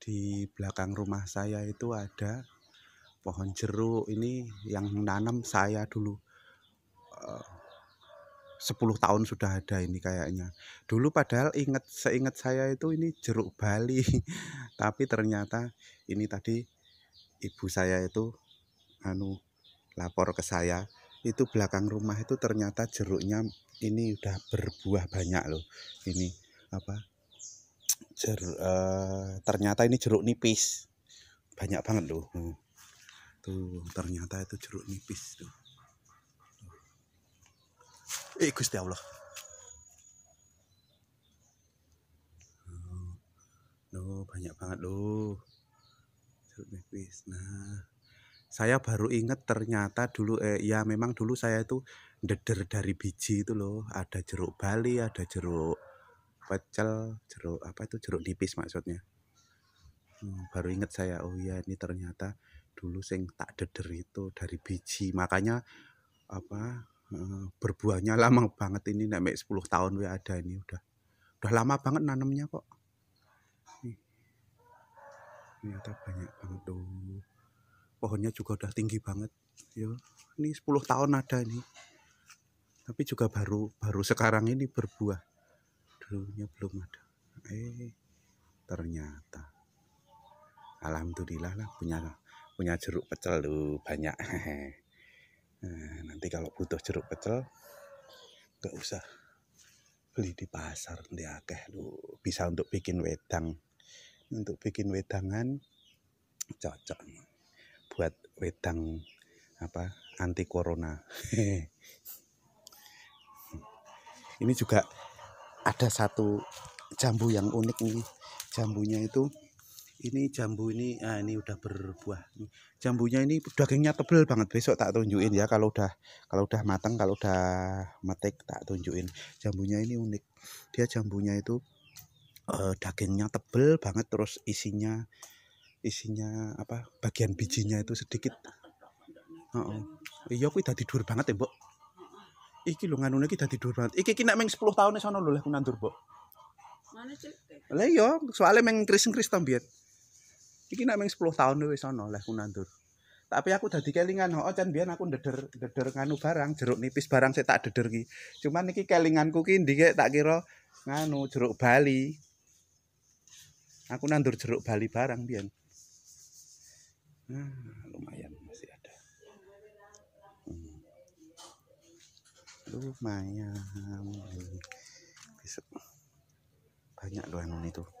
di belakang rumah saya itu ada pohon jeruk ini yang menanam saya dulu eh, sepuluh 10 tahun sudah ada ini kayaknya dulu padahal inget seingat saya itu ini jeruk Bali tapi ternyata ini tadi ibu saya itu anu lapor ke saya itu belakang rumah itu ternyata jeruknya ini udah berbuah banyak loh ini apa jer, uh, ternyata ini jeruk nipis banyak banget loh hmm. tuh ternyata itu jeruk nipis tuh eh gusti allah loh hmm. banyak banget loh jeruk nipis nah saya baru inget ternyata dulu eh, ya memang dulu saya itu deder dari biji itu loh ada jeruk Bali ada jeruk pecel jeruk apa itu jeruk nipis maksudnya hmm, baru inget saya oh iya ini ternyata dulu sing tak deder itu dari biji makanya apa eh, berbuahnya lama banget ini namanya 10 tahun we ada ini udah udah lama banget nanamnya kok ternyata banyak banget tuh pohonnya juga udah tinggi banget yo ini 10 tahun ada ini tapi juga baru baru sekarang ini berbuah bluenya belum ada eh ternyata alhamdulillah lah punya punya jeruk pecel lu banyak eh, nanti kalau butuh jeruk pecel gak usah beli di pasar dia akeh lu bisa untuk bikin wedang untuk bikin wedangan cocok buat wedang apa anti corona ini juga ada satu jambu yang unik nih jambunya itu ini jambu ini nah ini udah berbuah jambunya ini dagingnya tebel banget besok tak tunjukin ya kalau udah kalau udah matang kalau udah metik tak tunjukin jambunya ini unik dia jambunya itu eh, dagingnya tebel banget terus isinya isinya apa bagian bijinya itu sedikit oh, oh. iya aku udah tidur banget ya mbok iki lho nganune iki dadi dhuwur banget. Iki iki nek meng 10 taune sono lho lek nandur, bok. Mane cek. Lah iya, soalnya meng kristen kris tom biyen. Iki nek meng 10 taune wis sono lek nandur. Tapi aku dadi kelingan, hooh jan biyen aku ndeder ndeder nganu barang, jeruk nipis barang saya tak deder ki. Cuman iki kelinganku ki ndike tak kira nganu jeruk Bali. Aku nandur jeruk Bali barang biyen. Hmm. lumayan besok banyak loh anon itu